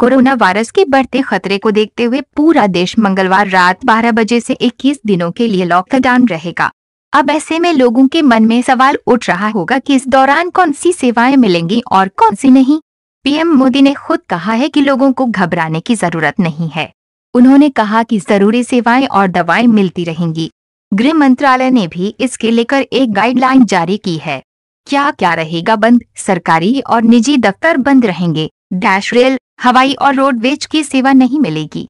corona virus के बढ़ते खतरे को देखते हुए पूरा देश मंगलवार रात 12 बजे से 21 दिनों के लिए लॉकडाउन रहेगा अब ऐसे में लोगों के मन में सवाल उठ रहा होगा कि इस दौरान कौन सी सेवाएं मिलेंगी और कौन सी नहीं पीएम मोदी ने खुद कहा है कि लोगों को घबराने की जरूरत नहीं है उन्होंने कहा कि जरूरी सेवाएं और दवाएं मिलती रहेंगी गृह मंत्रालय ने भी इसके लेकर एक गाइडलाइन जारी की है क्या क्या रहेगा बंद सरकारी और निजी दफ्तर बंद रहेंगे डैश रेल हवाई और रोडवेज की सेवा नहीं मिलेगी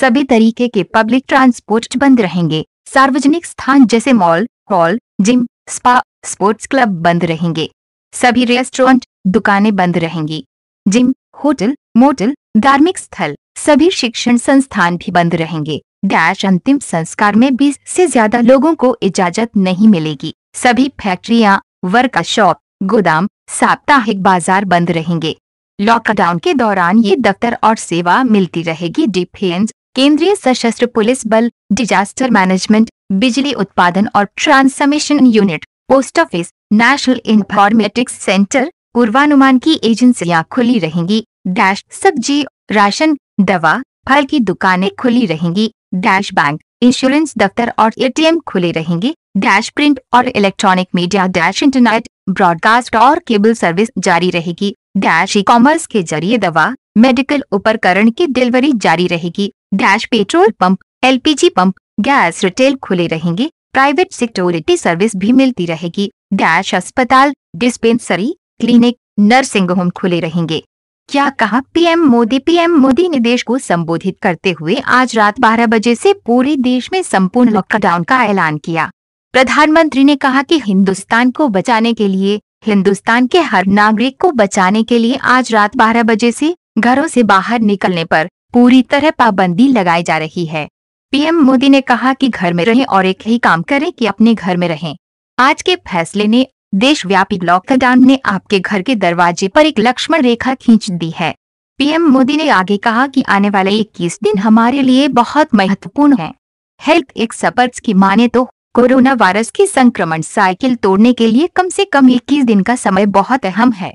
सभी तरीके के पब्लिक ट्रांसपोर्ट बंद रहेंगे सार्वजनिक स्थान जैसे mall hall gym spa sports club बंद रहेंगे सभी रेस्टोरेंट दुकानें बंद रहेंगी जिम होटल मोटल धार्मिक स्थल सभी शिक्षण संस्थान भी बंद रहेंगे डैश अंतिम संस्कार में 20 से ज्यादा लोगों को इजाजत नहीं मिलेगी सभी फैक्ट्रियां वर्कशॉप गोदाम साप्ताहिक बाजार बंद रहेंगे लॉकडाउन के दौरान ये दफ्तर और सेवा मिलती रहेगी डिफेंस केंद्रीय सशस्त्र पुलिस बल डिजास्टर मैनेजमेंट बिजली उत्पादन और transmission unit post office national informatics centre पूर्वानुमान की एजेंसियां खुली रहेंगी डैश सब्जी राशन दवा फल की दुकानें खुली रहेंगी डैश बैंक इंश्योरेंस दफ्तर और एटीएम खुले रहेंगे डैश प्रिंट और electronic media dash internet broadcast और केबल सर्विस जारी रहेगी डैश ई कॉमर्स के जरिए दवा मेडिकल उपकरण की डिलीवरी जारी रहेगी dash petrol pump LPG pump gas retail खुले रहेंगे प्राइवेट सिक्योरिटी सर्विस भी मिलती रहेगी डैश अस्पताल डिस्पेंसरी क्लिनिक नर्सिंग होम खुले रहेंगे क्या कहा पीएम मोदी पीएम मोदी ने देश को संबोधित करते हुए आज रात 12 बजे से पूरे देश में संपूर्ण लॉकडाउन का ऐलान किया प्रधानमंत्री ने कहा कि हिंदुस्तान को बचाने के लिए हिंदुस्तान के हर नागरिक को बचाने के लिए आज रात 12 बजे से घरों से बाहर निकलने पर पूरी तरह पाबंदी लगाई जा रही है पीएम मोदी ने कहा कि घर में रहें और एक ही काम करें कि अपने घर में रहें आज के फैसले ने देशव्यापी लॉकडाउन ने आपके घर के दरवाजे पर एक लक्ष्मण रेखा खींच दी है पीएम मोदी ने आगे कहा कि आने वाले 21 दिन हमारे लिए बहुत महत्वपूर्ण है हेल्थ एक्सपर्ट्स की माने तो कोरोना वायरस के संक्रमण साइकिल तोड़ने के लिए कम से कम 21 दिन का समय बहुत अहम है